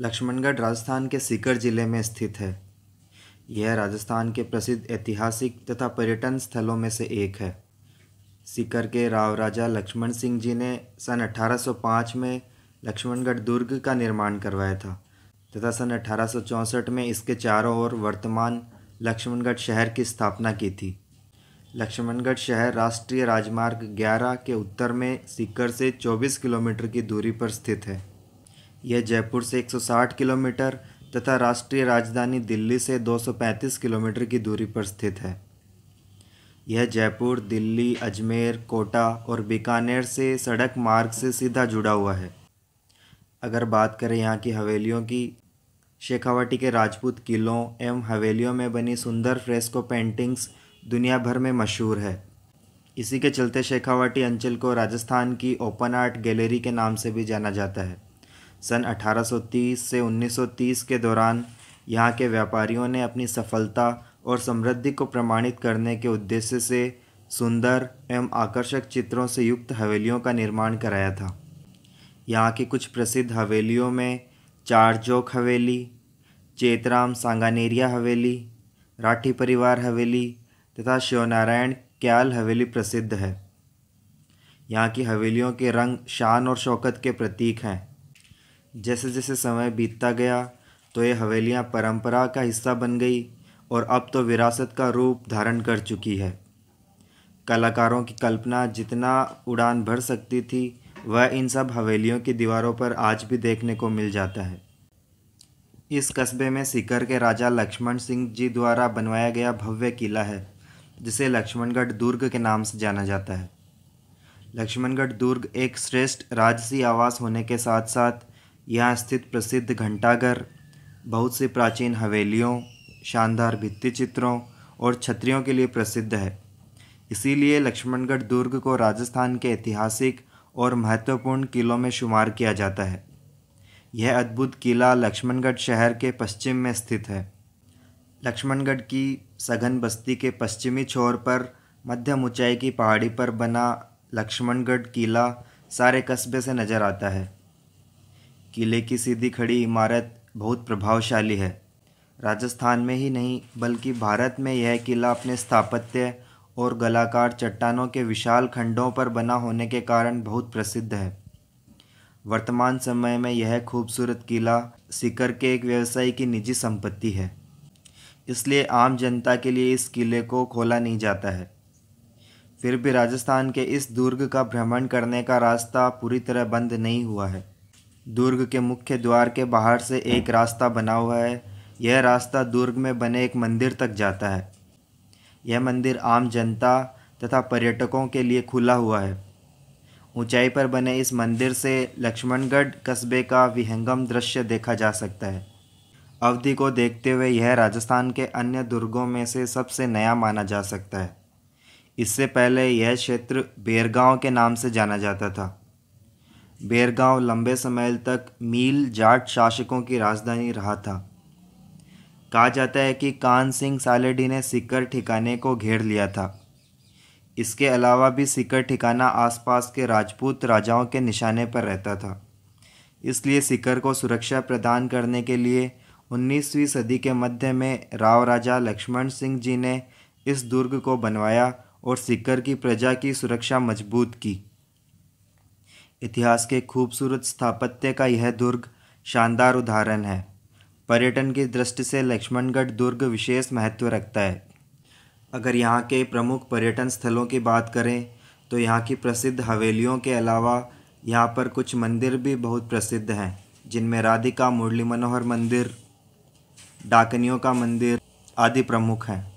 लक्ष्मणगढ़ राजस्थान के सीकर जिले में स्थित है यह राजस्थान के प्रसिद्ध ऐतिहासिक तथा पर्यटन स्थलों में से एक है सीकर के राव राजा लक्ष्मण सिंह जी ने सन 1805 में लक्ष्मणगढ़ दुर्ग का निर्माण करवाया था तथा सन 1864 में इसके चारों ओर वर्तमान लक्ष्मणगढ़ शहर की स्थापना की थी लक्ष्मणगढ़ शहर राष्ट्रीय राजमार्ग 11 के उत्तर में सीकर से 24 किलोमीटर की दूरी पर स्थित है यह जयपुर से 160 किलोमीटर तथा राष्ट्रीय राजधानी दिल्ली से 235 किलोमीटर की दूरी पर स्थित है यह जयपुर दिल्ली अजमेर कोटा और बीकानेर से सड़क मार्ग से सीधा जुड़ा हुआ है अगर बात करें यहाँ की हवेलियों की शेखावाटी के राजपूत किलों एवं हवेलियों में बनी सुंदर फ्रेस्को पेंटिंग्स दुनिया भर में मशहूर है इसी के चलते शेखावाटी अंचल को राजस्थान की ओपन आर्ट गैलरी के नाम से भी जाना जाता है सन 1830 से 1930 के दौरान यहाँ के व्यापारियों ने अपनी सफलता और समृद्धि को प्रमाणित करने के उद्देश्य से सुंदर एवं आकर्षक चित्रों से युक्त हवेलियों का निर्माण कराया था यहाँ की कुछ प्रसिद्ध हवेलियों में चार चौक हवेली चेतराम सांगानेरिया हवेली राठी परिवार हवेली तथा शिवनारायण क्याल हवेली प्रसिद्ध है यहाँ की हवेलियों के रंग शान और शौकत के प्रतीक हैं जैसे जैसे समय बीतता गया तो ये हवेलियाँ परंपरा का हिस्सा बन गई और अब तो विरासत का रूप धारण कर चुकी है कलाकारों की कल्पना जितना उड़ान भर सकती थी वह इन सब हवेलियों की दीवारों पर आज भी देखने को मिल जाता है इस कस्बे में सीकर के राजा लक्ष्मण सिंह जी द्वारा बनवाया गया भव्य किला है जिसे लक्ष्मणगढ़ दुर्ग के नाम से जाना जाता है लक्ष्मणगढ़ दुर्ग एक श्रेष्ठ राजसी आवास होने के साथ साथ यहाँ स्थित प्रसिद्ध घंटाघर बहुत से प्राचीन हवेलियों शानदार भित्ति चित्रों और छतरियों के लिए प्रसिद्ध है इसीलिए लक्ष्मणगढ़ दुर्ग को राजस्थान के ऐतिहासिक और महत्वपूर्ण किलों में शुमार किया जाता है यह अद्भुत किला लक्ष्मणगढ़ शहर के पश्चिम में स्थित है लक्ष्मणगढ़ की सघन बस्ती के पश्चिमी छोर पर मध्यम ऊंचाई की पहाड़ी पर बना लक्ष्मणगढ़ किला सारे कस्बे से नज़र आता है किले की सीधी खड़ी इमारत बहुत प्रभावशाली है राजस्थान में ही नहीं बल्कि भारत में यह किला अपने स्थापत्य और गलाकार चट्टानों के विशाल खंडों पर बना होने के कारण बहुत प्रसिद्ध है वर्तमान समय में यह खूबसूरत किला सिकर के एक व्यवसायी की निजी संपत्ति है इसलिए आम जनता के लिए इस किले को खोला नहीं जाता है फिर भी राजस्थान के इस दुर्ग का भ्रमण करने का रास्ता पूरी तरह बंद नहीं हुआ है दुर्ग के मुख्य द्वार के बाहर से एक रास्ता बना हुआ है यह रास्ता दुर्ग में बने एक मंदिर तक जाता है यह मंदिर आम जनता तथा पर्यटकों के लिए खुला हुआ है ऊंचाई पर बने इस मंदिर से लक्ष्मणगढ़ कस्बे का विहंगम दृश्य देखा जा सकता है अवधि को देखते हुए यह राजस्थान के अन्य दुर्गों में से सबसे नया माना जा सकता है इससे पहले यह क्षेत्र बेरगांव के नाम से जाना जाता था बेरगांव लंबे समय तक मील जाट शासकों की राजधानी रहा था कहा जाता है कि कान सिंह सालेडी ने सिकर ठिकाने को घेर लिया था इसके अलावा भी सिकर ठिकाना आसपास के राजपूत राजाओं के निशाने पर रहता था इसलिए सिकर को सुरक्षा प्रदान करने के लिए 19वीं सदी के मध्य में राव राजा लक्ष्मण सिंह जी ने इस दुर्ग को बनवाया और सिकर की प्रजा की सुरक्षा मजबूत की इतिहास के खूबसूरत स्थापत्य का यह दुर्ग शानदार उदाहरण है पर्यटन की दृष्टि से लक्ष्मणगढ़ दुर्ग विशेष महत्व रखता है अगर यहाँ के प्रमुख पर्यटन स्थलों की बात करें तो यहाँ की प्रसिद्ध हवेलियों के अलावा यहाँ पर कुछ मंदिर भी बहुत प्रसिद्ध हैं जिनमें राधिका मुरली मनोहर मंदिर डाकनियों का मंदिर आदि प्रमुख हैं